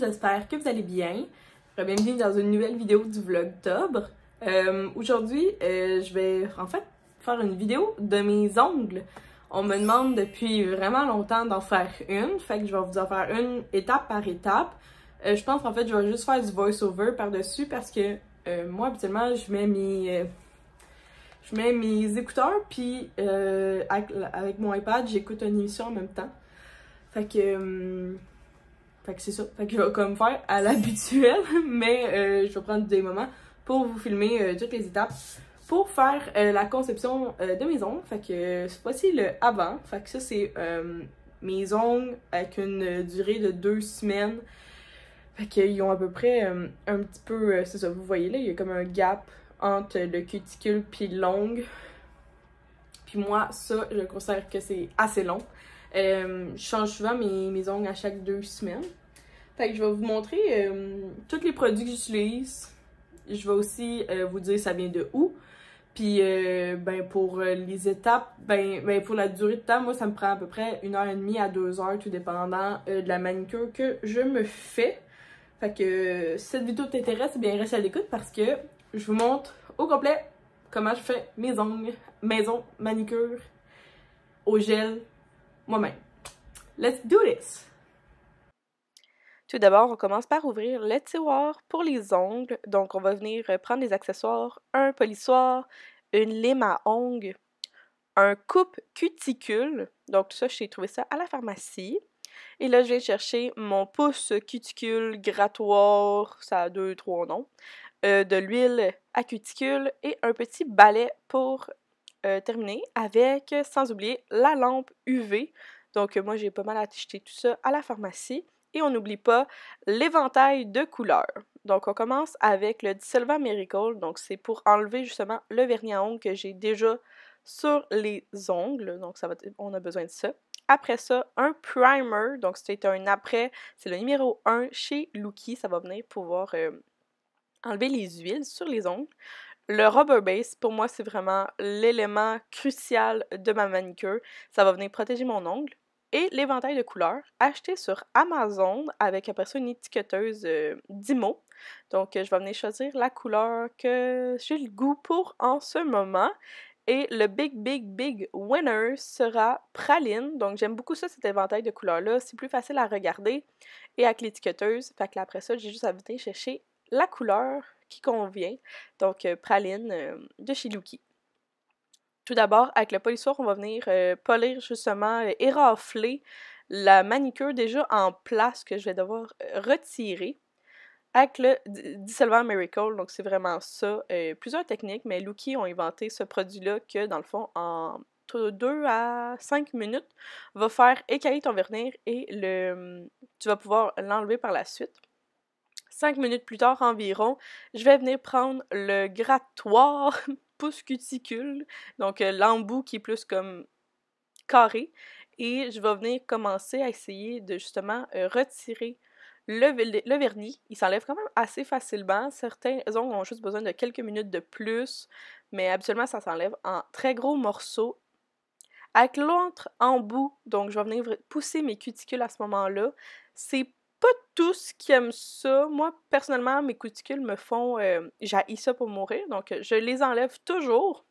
j'espère que vous allez bien. Bienvenue dans une nouvelle vidéo du vlog Euh, Aujourd'hui, euh, je vais en fait faire une vidéo de mes ongles. On me demande depuis vraiment longtemps d'en faire une, fait que je vais vous en faire une étape par étape. Euh, je pense en fait je vais juste faire du voice-over par-dessus parce que euh, moi habituellement je mets mes je mets mes écouteurs puis avec, avec, mon iPad j'écoute une émission en même temps. Fait que hum, fait que c'est ça. Fait que je vais comme faire à l'habituel, mais euh, je vais prendre des moments pour vous filmer euh, toutes les étapes pour faire euh, la conception de mes ongles. Fait que c'est voici le avant. Fait que ça, c'est mes ongles avec une durée de deux semaines. Fait qu'ils ont à peu près un petit peu... c'est ça, vous voyez là, il y a comme un gap entre le cuticule puis l'ongle. Puis moi, ça, je considère que c'est assez long. Euh, je change souvent mes, mes, ongles à chaque deux semaines. Fait que je vais vous montrer euh, tous les produits que j'utilise. Je vais aussi euh, vous dire ça vient de où. Puis, ben, pour les étapes, ben, ben, pour la durée de temps, moi, ça me prend à peu près une heure et demie à deux heures, tout dépendant de la manicure que je me fais. Fait que si cette vidéo t'intéresse, eh bien, reste à l'écoute parce que je vous montre au complet comment je fais mes ongles, maison, manicure, au gel, moi-même. Let's do this! Tout d'abord, on commence par ouvrir le tiroir pour les ongles. Donc, on va venir prendre des accessoires, un polissoir, une lime à ongles, un coupe cuticule. Donc, tout ça, j'ai trouvé ça à la pharmacie. Et là, je vais chercher mon pouce cuticule grattoir, ça a deux, trois noms, euh, de l'huile à cuticule et un petit balai pour euh, terminé avec, sans oublier, la lampe UV. Donc moi j'ai pas mal acheté tout ça à la pharmacie. Et on n'oublie pas l'éventail de couleurs. Donc on commence avec le Dissolvant Miracle. Donc c'est pour enlever justement le vernis à ongles que j'ai déjà sur les ongles. Donc ça va on a besoin de ça. Après ça, un primer. Donc c'est un après, c'est le numéro 1 chez Lucky. Ça va venir pouvoir euh, enlever les huiles sur les ongles. Le rubber base, pour moi, c'est vraiment l'élément crucial de ma manicure. Ça va venir protéger mon ongle. Et l'éventail de couleurs, acheté sur Amazon avec après ça une étiquetteuse euh, d'IMO. Donc, je vais venir choisir la couleur que j'ai le goût pour en ce moment. Et le big, big, big winner sera praline. Donc, j'aime beaucoup ça, cet éventail de couleurs-là. C'est plus facile à regarder et avec l'étiquetteuse. Fait que après ça, j'ai juste à venir chercher la couleur qui convient. Donc, euh, praline euh, de chez Luki. Tout d'abord, avec le polissoir, on va venir euh, polir justement, rafler la manicure déjà en place que je vais devoir retirer avec le Dissolvant Miracle, donc c'est vraiment ça. plusieurs techniques, mais Luki ont inventé ce produit-là que, dans le fond, en 2 à 5 minutes, va faire écailler ton vernis et le, hum, tu vas pouvoir l'enlever par la suite. Cinq minutes plus tard environ, je vais venir prendre le grattoir pouce cuticule, donc euh, l'embout qui est plus comme carré, et je vais venir commencer à essayer de justement euh, retirer le, vernis, il s'enlève quand même assez facilement. Certains ongles ont juste besoin de quelques minutes de plus, mais habituellement, ça s'enlève en très gros morceaux. Avec l'autre embout, donc je vais venir pousser mes cuticules à ce moment-là. C'est pas tous qui aiment ça. Moi, personnellement, mes cuticules me font... Euh, ça pour mourir, donc euh, je les enlève toujours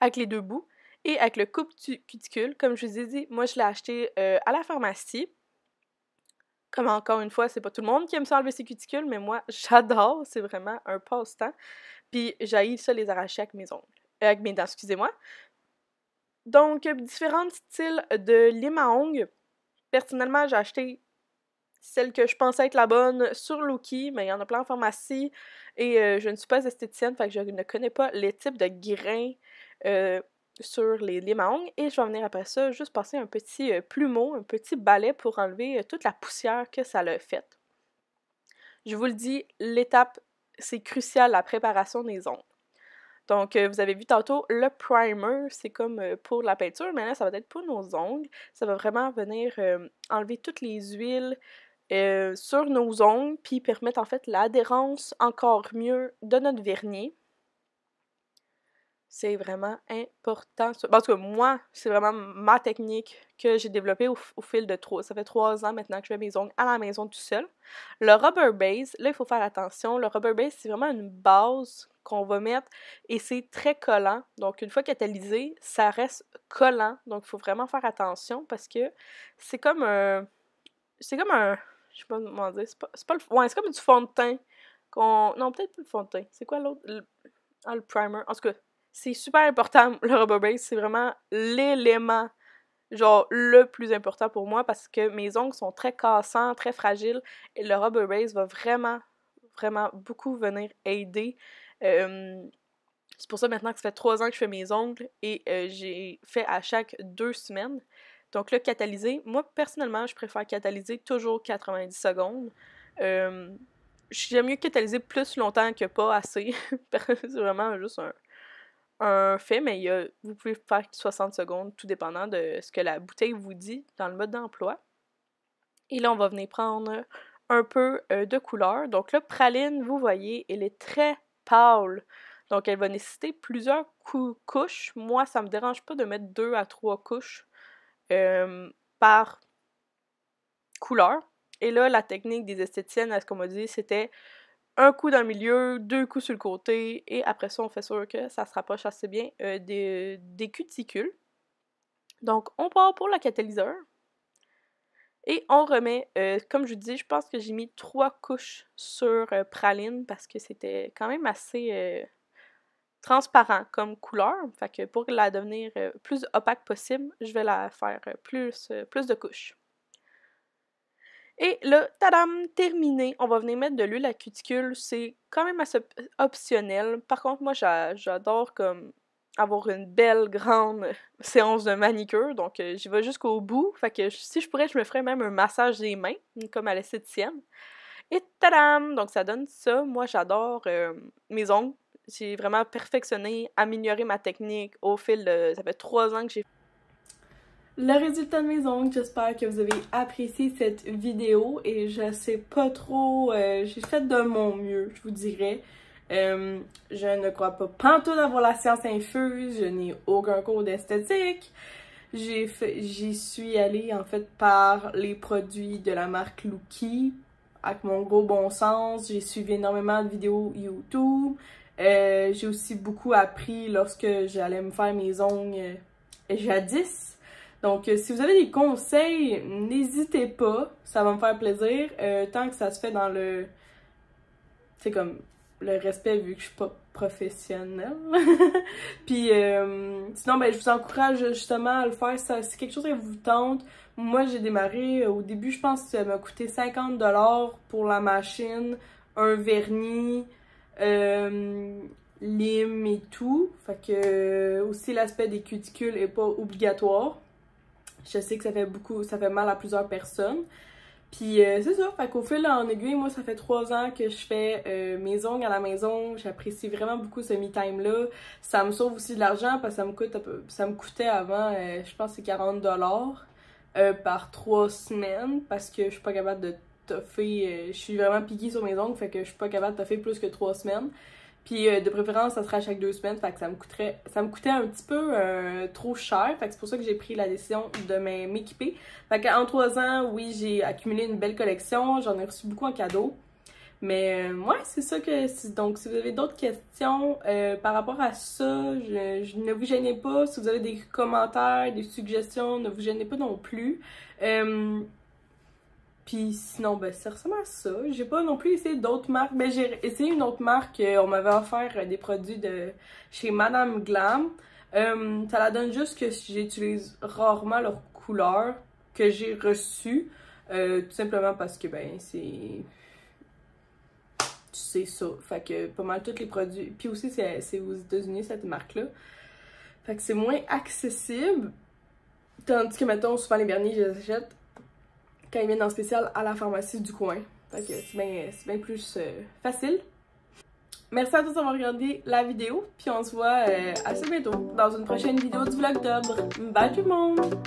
avec les deux bouts et avec le coupe cuticule. Comme je vous ai dit, moi, je l'ai acheté euh, à la pharmacie. Comme encore une fois, c'est pas tout le monde qui aime ça enlever ses cuticules, mais moi, j'adore. C'est vraiment un passe-temps. Puis, j'haïs ça les arracher avec mes ongles. Euh, avec mes dents, excusez-moi. Donc, différents styles de lima Personnellement, j'ai acheté celle que je pensais être la bonne sur Loki, mais il y en a plein en pharmacie. Et euh, je ne suis pas esthéticienne, fait que je ne connais pas les types de grains euh, sur les mangues Et je vais venir après ça juste passer un petit euh, plumeau, un petit balai pour enlever toute la poussière que ça l'a faite. Je vous le dis, l'étape, c'est crucial, la préparation des ongles. Donc, vous avez vu tantôt, le primer, c'est comme pour la peinture, mais là, ça va être pour nos ongles. Ça va vraiment venir enlever toutes les huiles, euh, sur nos ongles, puis permettent en fait l'adhérence encore mieux de notre vernis. C'est vraiment important. Parce que moi, c'est vraiment ma technique que j'ai développée au, fil de trois. Ça fait trois ans maintenant que je fais mes ongles à la maison tout seul. Le rubber base, là, il faut faire attention. Le rubber base, c'est vraiment une base qu'on va mettre et c'est très collant. Donc, une fois catalysé, ça reste collant. Donc, il faut vraiment faire attention parce que c'est comme C'est comme un, je sais pas comment dire. C'est pas, le. c'est comme du fond de teint. Non, peut-être pas le fond de teint. C'est quoi l'autre le... Ah, le primer. En tout cas, c'est super important, le rubber base. C'est vraiment l'élément, genre, le plus important pour moi parce que mes ongles sont très cassants, très fragiles. Et le rubber base va vraiment, vraiment beaucoup venir aider. c'est pour ça maintenant que ça fait trois ans que je fais mes ongles et euh, j'ai fait à chaque deux semaines. Donc le catalyser, moi personnellement, je préfère catalyser toujours 90 secondes. Euh, j'aime mieux catalyser plus longtemps que pas assez. c'est vraiment juste un, fait, mais vous pouvez faire 60 secondes, tout dépendant de ce que la bouteille vous dit dans le mode d'emploi. Et là, on va venir prendre un peu euh, de couleur. Donc le praline, vous voyez, elle est très pâle. Donc elle va nécessiter plusieurs couches. Moi, ça ne me dérange pas de mettre deux à trois couches euh, par couleur. Et là, la technique des esthéticiennes, à ce qu'on m'a dit, c'était un coup dans le milieu, deux coups sur le côté, et après ça, on fait sûr que ça se rapproche assez bien euh, des, cuticules. Donc, on part pour la catalyseur. Et on remet, euh, comme je vous dis, je pense que j'ai mis trois couches sur praline parce que c'était quand même assez transparent comme couleur. Fait que pour la devenir euh, plus opaque possible, je vais la faire euh, plus, euh, plus de couches. Et le, tadam, terminé, on va venir mettre de l'huile à cuticule. C'est quand même assez optionnel. Par contre, moi, j'adore comme avoir une belle grande séance de manicure. Donc, j'y vais jusqu'au bout. Fait que si je pourrais, je me ferais même un massage des mains, comme à la septième Et tadam! Donc, ça donne ça. Moi, j'adore mes ongles j'ai vraiment perfectionné, amélioré ma technique au fil de. Ça fait trois ans que j'ai. Le résultat de mes ongles, j'espère que vous avez apprécié cette vidéo et je sais pas trop, euh, j'ai fait de mon mieux, je vous dirais. Euh, je ne crois pas pantoute d'avoir la science infuse, je n'ai aucun cours d'esthétique. J'y suis allée en fait par les produits de la marque Lucky, avec mon gros bon sens. J'ai suivi énormément de vidéos YouTube. Euh, j'ai aussi beaucoup appris lorsque j'allais me faire mes ongles euh, jadis. Donc, euh, si vous avez des conseils, n'hésitez pas, ça va me faire plaisir, tant que ça se fait dans le... C'est comme le respect vu que je suis pas professionnelle. Puis, sinon, ben, je vous encourage justement à le faire. si c'est quelque chose qui vous tente. Moi, j'ai démarré au début, je pense que ça m'a coûté 50$ pour la machine, un vernis, euh, lime et tout. Fait que euh, aussi l'aspect des cuticules est pas obligatoire. Je sais que ça fait beaucoup, ça fait mal à plusieurs personnes. Puis euh, c'est ça, fait qu'au fil en aiguille, moi ça fait trois ans que je fais mes ongles à la maison. J'apprécie vraiment beaucoup ce me time là. Ça me sauve aussi de l'argent parce que ça me coûte ça me coûtait avant, je pense c'est 40 dollars par trois semaines parce que je suis pas capable de toffer. Euh, je suis vraiment piquée sur mes ongles, fait que je suis pas capable de toffer plus que trois semaines. Puis euh, de préférence, ça sera chaque deux semaines, fait que ça me coûterait, ça me coûtait un petit peu euh, trop cher, fait que c'est pour ça que j'ai pris la décision de m'équiper. Fait qu'en trois ans, oui, j'ai accumulé une belle collection, j'en ai reçu beaucoup en cadeau. Mais moi c'est ça que... Donc, si vous avez d'autres questions par rapport à ça, je, ne vous gênez pas. Si vous avez des commentaires, des suggestions, ne vous gênez pas non plus. Puis sinon, ben, ça ressemble à ça. J'ai pas non plus essayé d'autres marques. mais ben, j'ai essayé une autre marque. Euh, on m'avait offert euh, des produits de chez Madame Glam. Euh, ça la donne juste que j'utilise rarement leurs couleurs que j'ai reçues. tout simplement parce que, ben, c'est... Tu sais ça. Fait que pas mal tous les produits... Puis aussi, c'est aux États-Unis, cette marque-là. Fait que c'est moins accessible. Tandis que, mettons, souvent les vernis je les achète quand ils viennent en spécial à la pharmacie du coin. Donc c'est bien, plus euh, facile. Merci à tous d'avoir regardé la vidéo, puis on se voit assez euh, bientôt dans une prochaine vidéo du vlog d'octobre. Bye tout le monde!